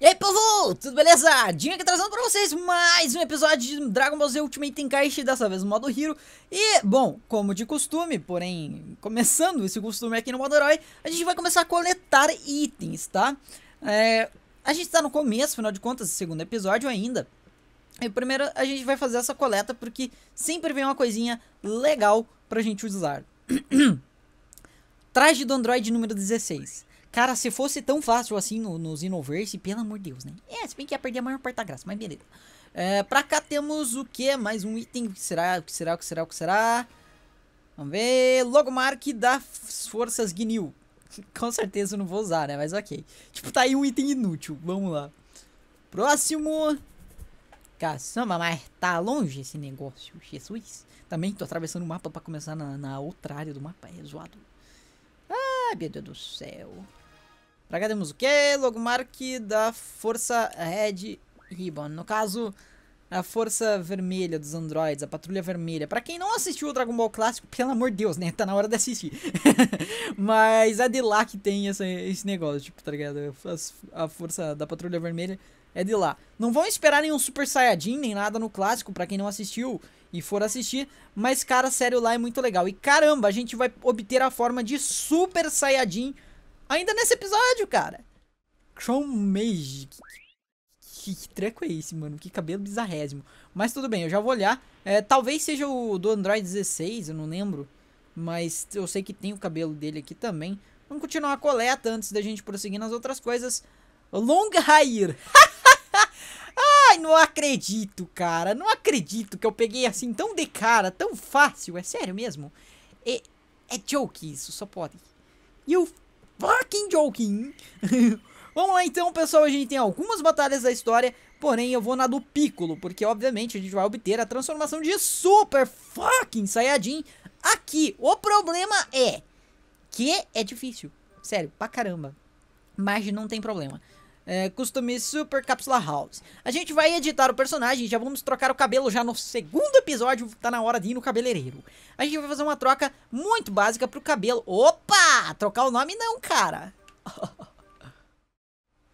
E aí, povo! Tudo beleza? Dinho aqui trazendo pra vocês mais um episódio de Dragon Ball Z Ultimate Encaixe, dessa vez no modo Hero. E, bom, como de costume, porém, começando esse costume aqui no modo Herói, a gente vai começar a coletar itens, tá? É, a gente tá no começo, afinal de contas, segundo episódio ainda. E primeiro a gente vai fazer essa coleta, porque sempre vem uma coisinha legal pra gente usar. Traje do Android número 16. Cara, se fosse tão fácil assim no, no Xenoverse, pelo amor de Deus, né? É, se bem que ia perder a maior parte da graça, mas beleza. É, pra cá temos o que? Mais um item. O que será? O que será? O que será? O que será? Vamos ver. Logomark das Forças Gnil. Com certeza eu não vou usar, né? Mas ok. Tipo, tá aí um item inútil. Vamos lá. Próximo. Caçamba, mas tá longe esse negócio. Jesus. Também tô atravessando o mapa pra começar na, na outra área do mapa. É zoado. Ah, meu Deus do céu. Pra cá temos o quê? Logomark da Força Red Ribbon. No caso, a Força Vermelha dos Androids, a Patrulha Vermelha. Pra quem não assistiu o Dragon Ball Clássico, pelo amor de Deus, né? Tá na hora de assistir. Mas é de lá que tem essa, esse negócio, tipo, tá ligado? A, a Força da Patrulha Vermelha é de lá. Não vão esperar nenhum Super Saiyajin, nem nada no clássico, pra quem não assistiu e for assistir. Mas, cara, sério, lá é muito legal. E caramba, a gente vai obter a forma de Super Saiyajin Ainda nesse episódio, cara. Chrome Mage. Que, que, que, treco é esse, mano? Que cabelo bizarrésimo. Mas tudo bem, eu já vou olhar. É, talvez seja o do Android 16, eu não lembro. Mas eu sei que tem o cabelo dele aqui também. Vamos continuar a coleta antes da gente prosseguir nas outras coisas. Long Hair. Ai, não acredito, cara. Não acredito que eu peguei assim tão de cara, tão fácil. É sério mesmo? É, é joke isso, só pode. E eu fucking joking. Vamos lá então, pessoal, a gente tem algumas batalhas da história, porém eu vou na do Piccolo, porque obviamente a gente vai obter a transformação de Super fucking Saiyajin aqui. O problema é que é difícil, sério, pra caramba, mas não tem problema. É, costume Super Capsula House. A gente vai editar o personagem, já vamos trocar o cabelo já no segundo episódio, tá na hora de ir no cabeleireiro. A gente vai fazer uma troca muito básica pro cabelo. Opa! Trocar o nome não, cara.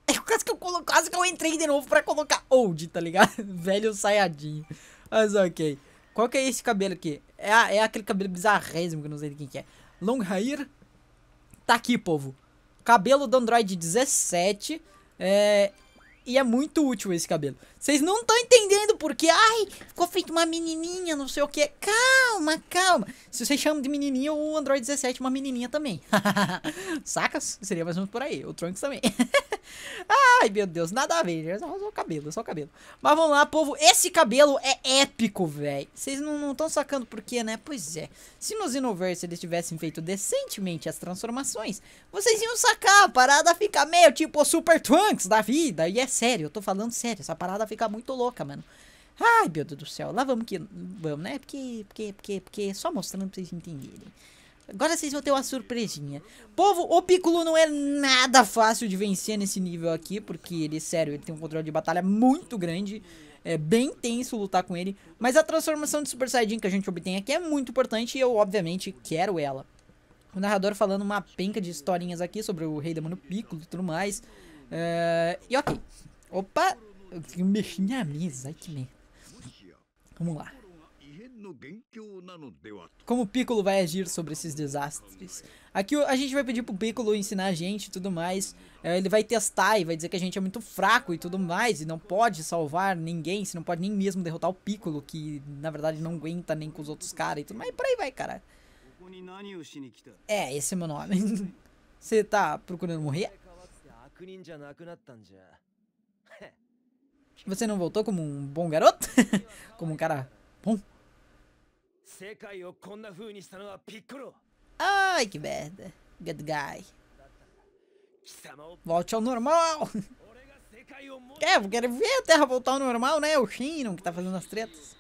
Eu quase que eu, colo... quase que eu entrei de novo pra colocar old, tá ligado? Velho saiadinho. Mas ok. Qual que é esse cabelo aqui? É, é aquele cabelo bizarrésimo que eu não sei de quem que é. Long hair. Tá aqui, povo. Cabelo do Android 17 é, e é muito útil esse cabelo. Vocês não estão entendendo porque, ai, ficou feito uma menininha, não sei o que. Calma, calma. Se vocês chamam de menininha, o Android 17 é uma menininha também. Sacas? Seria mais ou menos por aí. O Trunks também. ai, meu Deus, nada a ver. É só, só o cabelo, é só o cabelo. Mas vamos lá, povo. Esse cabelo é épico, velho. Vocês não estão sacando por quê, né? Pois é. Se nos Xenoverse eles tivessem feito decentemente as transformações, vocês iam sacar. A parada fica meio tipo o Super Trunks da vida. E é sério, eu tô falando sério. Essa parada fica fica muito louca, mano. Ai, meu Deus do céu. Lá vamos que vamos, né? Porque, porque, porque, porque só mostrando pra vocês entenderem. Agora vocês vão ter uma surpresinha. Povo, o Piccolo não é nada fácil de vencer nesse nível aqui, porque ele, sério, ele tem um controle de batalha muito grande. É bem tenso lutar com ele. Mas a transformação de Super Saiyajin que a gente obtém aqui é muito importante e eu, obviamente, quero ela. O narrador falando uma penca de historinhas aqui sobre o Rei Demônio Piccolo e tudo mais. É, e ok. Opa, eu mexi minha mesa, ai que merda. Vamos lá. Como o Piccolo vai agir sobre esses desastres? Aqui a gente vai pedir pro Piccolo ensinar a gente e tudo mais. É, ele vai testar e vai dizer que a gente é muito fraco e tudo mais. E não pode salvar ninguém. Se não pode nem mesmo derrotar o Piccolo, que na verdade não aguenta nem com os outros caras e tudo mais. E por aí vai, cara. É, esse é meu nome. Você tá procurando morrer? Você não voltou como um bom garoto? como um cara bom? Ai, que merda. Good guy. Volte ao normal. É, eu quero ver a Terra voltar ao normal, né? O Shinon que tá fazendo as tretas.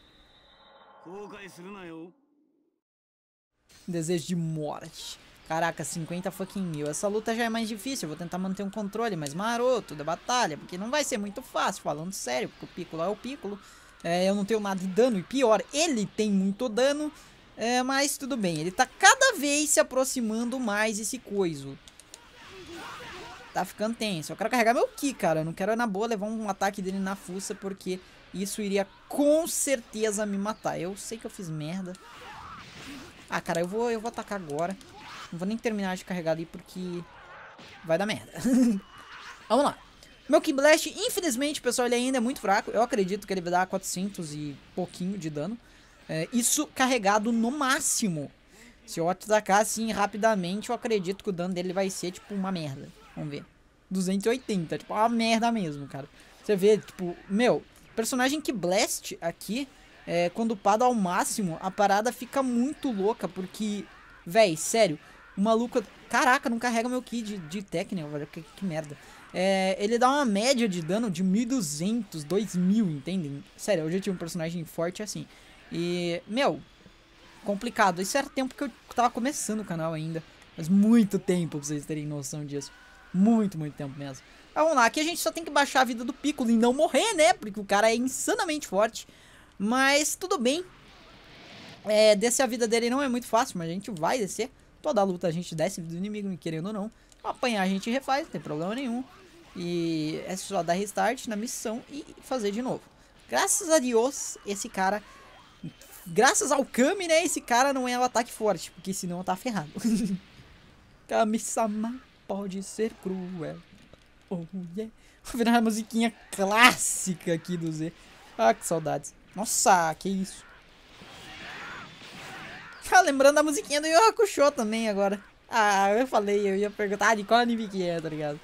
Desejo de morte. Caraca, 50 fucking mil. Essa luta já é mais difícil. Eu vou tentar manter um controle mais maroto da batalha. Porque não vai ser muito fácil, falando sério. Porque o Piccolo é o Piccolo. É, eu não tenho nada de dano. E pior, ele tem muito dano. É, mas tudo bem. Ele tá cada vez se aproximando mais esse coiso. Tá ficando tenso. Eu quero carregar meu Ki, cara. Eu não quero, é na boa, levar um ataque dele na fuça. Porque isso iria com certeza me matar. Eu sei que eu fiz merda. Ah, cara, eu vou, eu vou atacar agora. Não vou nem terminar de carregar ali porque vai dar merda. Vamos lá. Meu blast infelizmente, pessoal, ele ainda é muito fraco. Eu acredito que ele vai dar 400 e pouquinho de dano. É, isso carregado no máximo. Se eu atacar assim rapidamente, eu acredito que o dano dele vai ser, tipo, uma merda. Vamos ver. 280, tipo, é uma merda mesmo, cara. Você vê, tipo, meu, personagem que Blast aqui, é, quando pada ao máximo, a parada fica muito louca, porque, véi, sério, o maluco. Caraca, não carrega meu kit de, de técnico, velho. Que, que merda. É, ele dá uma média de dano de 1200, 2000, entendem? Sério, hoje eu tive um personagem forte é assim. E, meu, complicado. Isso era tempo que eu tava começando o canal ainda. Mas muito tempo pra vocês terem noção disso. Muito, muito tempo mesmo. vamos lá, aqui a gente só tem que baixar a vida do Piccolo e não morrer, né? Porque o cara é insanamente forte. Mas tudo bem. É, descer a vida dele não é muito fácil, mas a gente vai descer. Toda luta a gente desce do inimigo, querendo ou não. Apanhar a gente refaz, não tem problema nenhum. E é só dar restart na missão e fazer de novo. Graças a Deus, esse cara... Graças ao Kami, né? Esse cara não é um ataque forte, porque senão tá ferrado. Kami-sama pode ser cruel. Oh, yeah. Vou virar a musiquinha clássica aqui do Z. Ah, que saudades. Nossa, que isso. Tá lembrando da musiquinha do Yu Show também agora. Ah, eu falei, eu ia perguntar ah, de qual anime que é, tá ligado?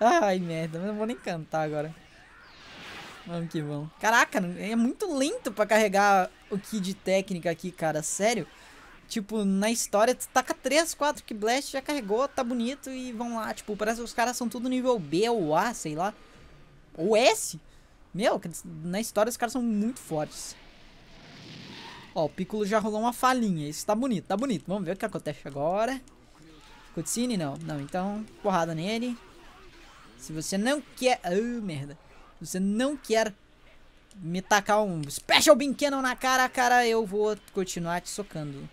Ai, merda, não vou nem cantar agora. Vamos que vamos. Caraca, é muito lento pra carregar o kit de técnica aqui, cara, sério. Tipo, na história, taca 3, 4 que Blast já carregou, tá bonito e vão lá. Tipo, parece que os caras são tudo nível B ou A, sei lá. Ou S. Meu, na história os caras são muito fortes. Ó, o Piccolo já rolou uma falinha. Isso tá bonito, tá bonito. Vamos ver o que acontece agora. Cutscene não. Não, então, porrada nele. Se você não quer... Oh, merda. Se você não quer me tacar um Special Beam Cannon na cara, cara, eu vou continuar te socando.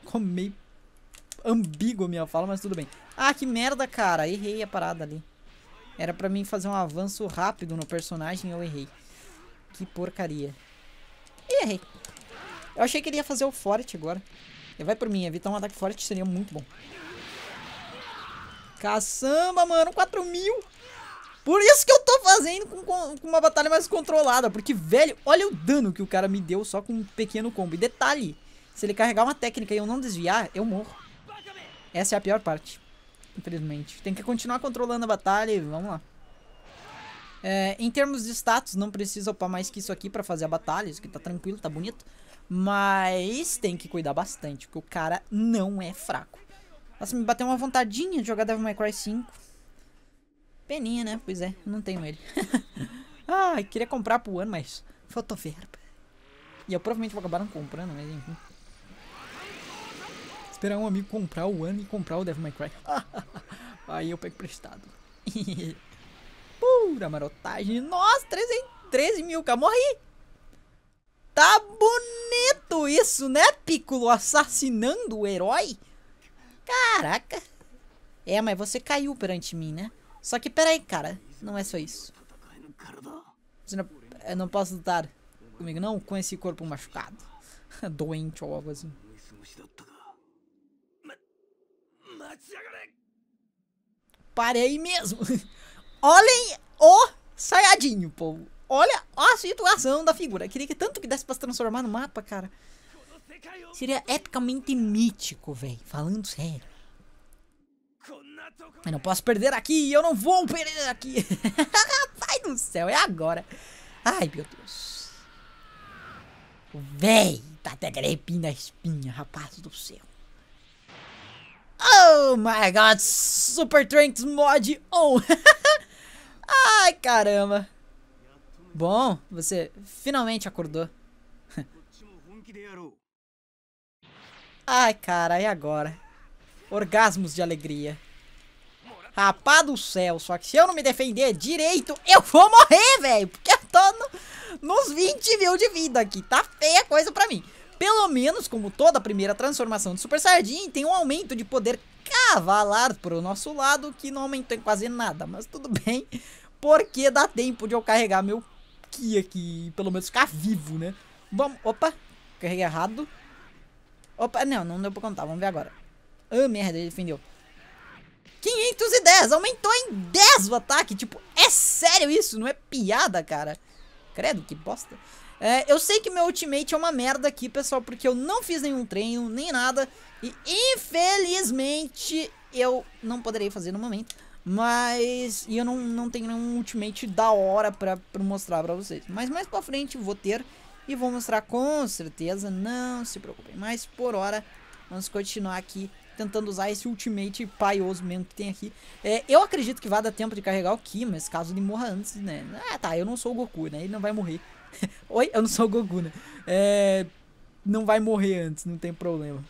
Ficou meio minha fala, mas tudo bem. Ah, que merda, cara. Errei a parada ali. Era pra mim fazer um avanço rápido no personagem eu errei. Que porcaria. E errei. Eu achei que ele ia fazer o forte agora. Ele vai por mim, evitar um ataque forte seria muito bom. Caçamba, mano, 4 mil. Por isso que eu tô fazendo com, com, uma batalha mais controlada. Porque, velho, olha o dano que o cara me deu só com um pequeno combo. E detalhe, se ele carregar uma técnica e eu não desviar, eu morro. Essa é a pior parte, infelizmente. Tem que continuar controlando a batalha e vamos lá. É, em termos de status, não precisa upar mais que isso aqui pra fazer a batalha. Isso aqui tá tranquilo, tá bonito. Mas tem que cuidar bastante, porque o cara não é fraco. Nossa, me bateu uma vontadinha de jogar Devil May Cry 5. Peninha, né? Pois é, não tenho ele. ah, queria comprar pro ano, mas fotoverba. E eu provavelmente vou acabar não comprando, mas enfim. Esperar um amigo comprar o ano e comprar o Devil May Cry. Aí eu pego prestado. Pura marotagem. Nossa, 13, 13 mil, cara. Morri! Tá bonito isso, né, Piccolo? Assassinando o herói? Caraca. É, mas você caiu perante mim, né? Só que peraí, cara. Não é só isso. Você não, eu não posso lutar comigo, não? Com esse corpo machucado. Doente ou algo assim. Parei mesmo. Olhem o saiadinho, povo. Olha a situação da figura. Queria que tanto que desse pra se transformar no mapa, cara. Seria epicamente mítico, velho. Falando sério. Eu não posso perder aqui. Eu não vou perder aqui. Pai do céu, é agora. Ai, meu Deus. Véi, tá até grepinho na espinha, rapaz do céu. Oh my god, Super Trunks Mod on. Ai, caramba. Bom, você finalmente acordou. Ai, cara, e agora? Orgasmos de alegria. Rapaz do céu, só que se eu não me defender direito, eu vou morrer, velho. Porque eu tô no, nos 20 mil de vida aqui. Tá feia coisa pra mim. Pelo menos, como toda primeira transformação de Super Saiyajin, tem um aumento de poder cavalar pro nosso lado, que não aumentou em quase nada. Mas tudo bem, porque dá tempo de eu carregar meu aqui, aqui. Pelo menos ficar vivo, né? Vamos. Opa, carreguei errado. Opa, não, não deu pra contar. Vamos ver agora. Ah, merda, ele defendeu. 510, aumentou em 10 o ataque. Tipo, é sério isso? Não é piada, cara. Credo, que bosta. É, eu sei que meu ultimate é uma merda aqui, pessoal, porque eu não fiz nenhum treino, nem nada. E infelizmente eu não poderei fazer no momento. Mas e eu não, não tenho nenhum ultimate da hora pra, pra mostrar pra vocês. Mas mais pra frente vou ter e vou mostrar com certeza, não se preocupem. Mas por hora, vamos continuar aqui tentando usar esse ultimate paioso mesmo que tem aqui. É, eu acredito que vai dar tempo de carregar o Ki, mas caso ele morra antes, né? Ah, tá, eu não sou o Goku, né? Ele não vai morrer. Oi? Eu não sou o Goku, né? É, não vai morrer antes, não tem problema.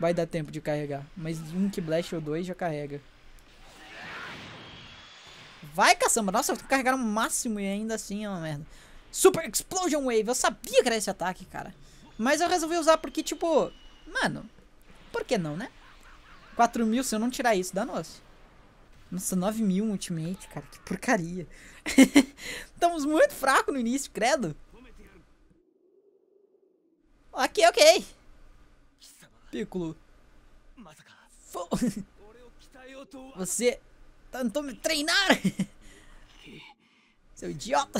Vai dar tempo de carregar. Mas um Ki Blast ou dois já carrega. Vai, caçamba. Nossa, carregaram o máximo e ainda assim é uma merda. Super Explosion Wave. Eu sabia que era esse ataque, cara. Mas eu resolvi usar porque, tipo... Mano, por que não, né? 4 mil, se eu não tirar isso, dá nosso. Nossa, 9 mil ultimate, cara. Que porcaria. Estamos muito fracos no início, credo. Ok, ok. Piccolo. Você Tentou tá, me treinar! Seu idiota!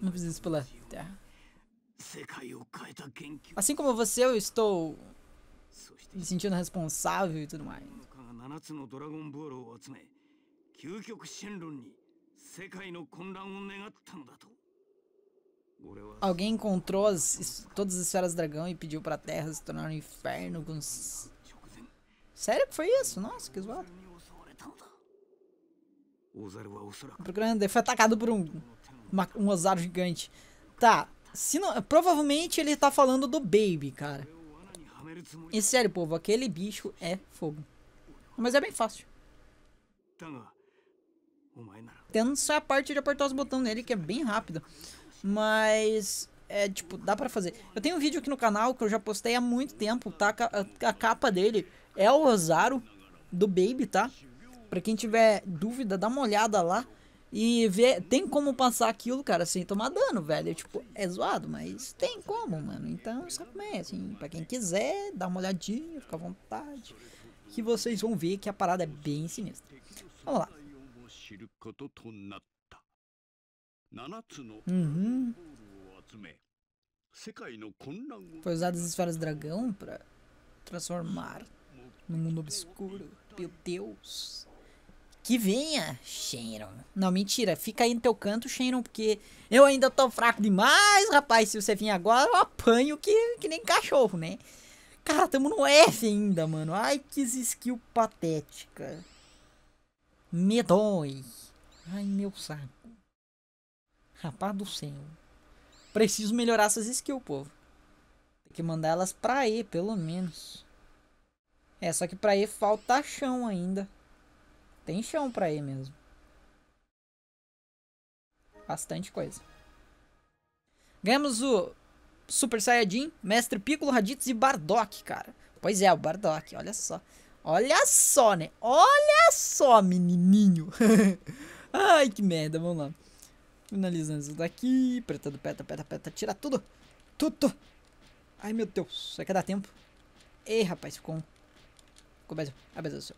Não fiz isso pela terra. Assim como você, eu estou me sentindo responsável e tudo mais. Alguém encontrou as, todas as esferas dragão e pediu para a Terra se tornar um inferno com Sério que foi isso? Nossa, que zoado. Procurando, ele foi atacado por um, uma, um osário gigante. Tá, não, provavelmente ele tá falando do Baby, cara. E sério, povo, aquele bicho é fogo. Mas é bem fácil. Tendo só é a parte de apertar os botões nele, que é bem rápida. Mas, é tipo, dá pra fazer. Eu tenho um vídeo aqui no canal que eu já postei há muito tempo, tá? A capa dele é o Rosaro do Baby, tá? Pra quem tiver dúvida, dá uma olhada lá e vê. Tem como passar aquilo, cara, sem tomar dano, velho. Tipo, é zoado, mas tem como, mano. Então, sabe como é? Assim, pra quem quiser, dá uma olhadinha, fica à vontade. Que vocês vão ver que a parada é bem sinistra. Vamos lá. Uhum. Foi usado as esferas dragão pra transformar no mundo obscuro. Meu Deus. Que venha, Shenron. Não, mentira. Fica aí no teu canto, Shenron, porque eu ainda tô fraco demais, rapaz. Se você vir agora, eu apanho que, que nem cachorro, né? Cara, tamo no F ainda, mano. Ai, que skill patética. Me dói. Ai, meu saco. Rapaz do céu. Preciso melhorar essas skills, povo. Tem que mandar elas pra E, pelo menos. É, só que pra E falta chão ainda. Tem chão pra E mesmo. Bastante coisa. Ganhamos o Super Saiyajin, Mestre Piccolo, Raditz e Bardock, cara. Pois é, o Bardock, olha só. Olha só, né? Olha só, menininho. Ai, que merda, vamos lá. Finalizando isso daqui. Preta do peta, peta, peta. Tira tudo. Tudo. Ai, meu Deus. Será que dá tempo? Ei, rapaz, ficou um Começa. Ah, meu Deus do céu.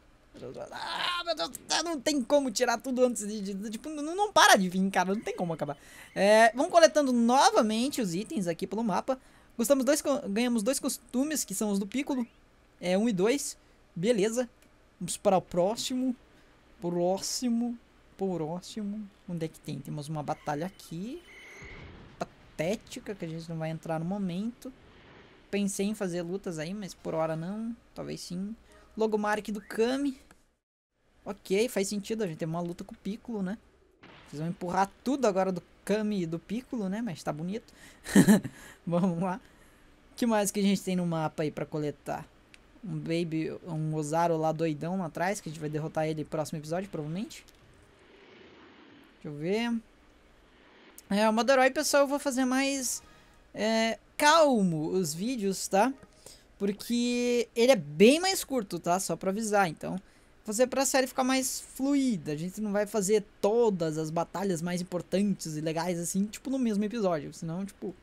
Ah, meu Deus, não tem como tirar tudo antes de. de tipo, não, não, para de vir, cara. Não tem como acabar. É, vamos coletando novamente os itens aqui pelo mapa. Gostamos dois, ganhamos dois costumes, que são os do Piccolo. É, um e dois. Beleza. Vamos para o próximo. Próximo. Próximo. Onde é que tem? Temos uma batalha aqui. Patética, que a gente não vai entrar no momento. Pensei em fazer lutas aí, mas por hora não. Talvez sim. Logomark do Kami. Ok, faz sentido, a gente tem uma luta com o Piccolo, né? Vocês vão empurrar tudo agora do Kami e do Piccolo, né? Mas tá bonito. Vamos lá. que mais que a gente tem no mapa aí pra coletar? Um Baby, um Ozaru lá doidão lá atrás, que a gente vai derrotar ele no próximo episódio, provavelmente. Deixa eu ver. É, o Madaroi, pessoal, eu vou fazer mais é, calmo os vídeos, tá? Porque ele é bem mais curto, tá? Só pra avisar, então. Fazer pra série ficar mais fluida. A gente não vai fazer todas as batalhas mais importantes e legais, assim, tipo, no mesmo episódio. Senão, tipo.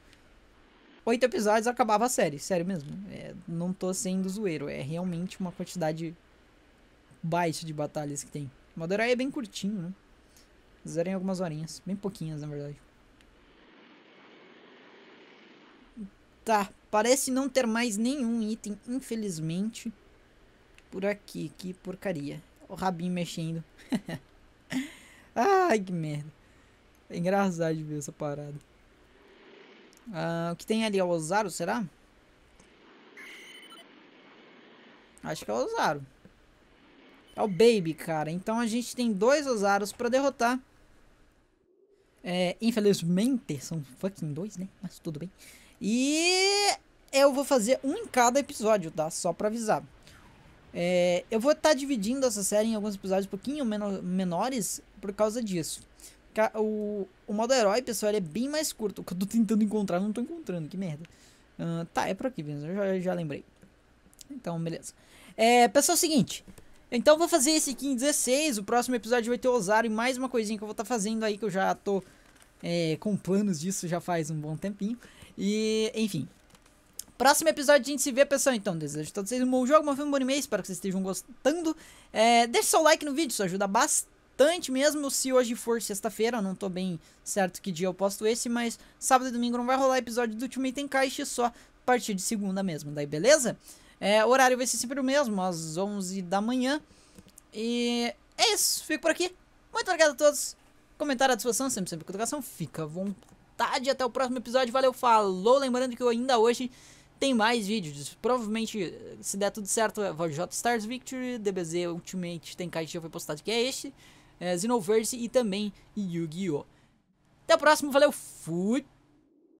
Oito episódios acabava a série, sério mesmo. É, não tô sendo zoeiro. É realmente uma quantidade baixa de batalhas que tem. Madurai é bem curtinho, né? Zerem algumas horinhas. Bem pouquinhas, na verdade. Tá, parece não ter mais nenhum item, infelizmente. Por aqui, que porcaria. O rabinho mexendo. Ai, que merda. É engraçado de ver essa parada. Ah, o que tem ali é o Ozaru, será? Acho que é o Ozaru. É o Baby, cara. Então a gente tem dois Ozaros pra derrotar. É, infelizmente, são fucking dois, né? Mas tudo bem. E eu vou fazer um em cada episódio, tá? Só pra avisar. É, eu vou estar tá dividindo essa série em alguns episódios um pouquinho menores por causa disso. O, o modo herói, pessoal, ele é bem mais curto. O que eu tô tentando encontrar, não tô encontrando, que merda. Uh, tá, é por aqui, mesmo, eu já, já lembrei. Então, beleza. É, pessoal, é o seguinte. Então, vou fazer esse aqui em 16. O próximo episódio vai ter o Osário e mais uma coisinha que eu vou estar tá fazendo aí, que eu já tô é, com planos disso já faz um bom tempinho. E, enfim. Próximo episódio a gente se vê, pessoal. Então, desejo a todos vocês um bom jogo, um filme, um bom anime. Espero que vocês estejam gostando. É, deixe seu like no vídeo, isso ajuda bastante mesmo. Se hoje for sexta-feira, não tô bem certo que dia eu posto esse, mas sábado e domingo não vai rolar episódio do Ultimate em caixa só a partir de segunda mesmo. Daí, beleza? É, horário vai ser sempre o mesmo, às 11 da manhã. E é isso, fico por aqui. Muito obrigado a todos. Comentário à disposição, sempre, sempre com educação. Fica à vontade tarde. Até o próximo episódio. Valeu, falou. Lembrando que ainda hoje tem mais vídeos. Provavelmente, eh, se der tudo certo, é VJ Stars Victory, DBZ Ultimate tem caixa foi postado que é este, é, Xenoverse e também Yu-Gi-Oh! Até o próximo, valeu, fui!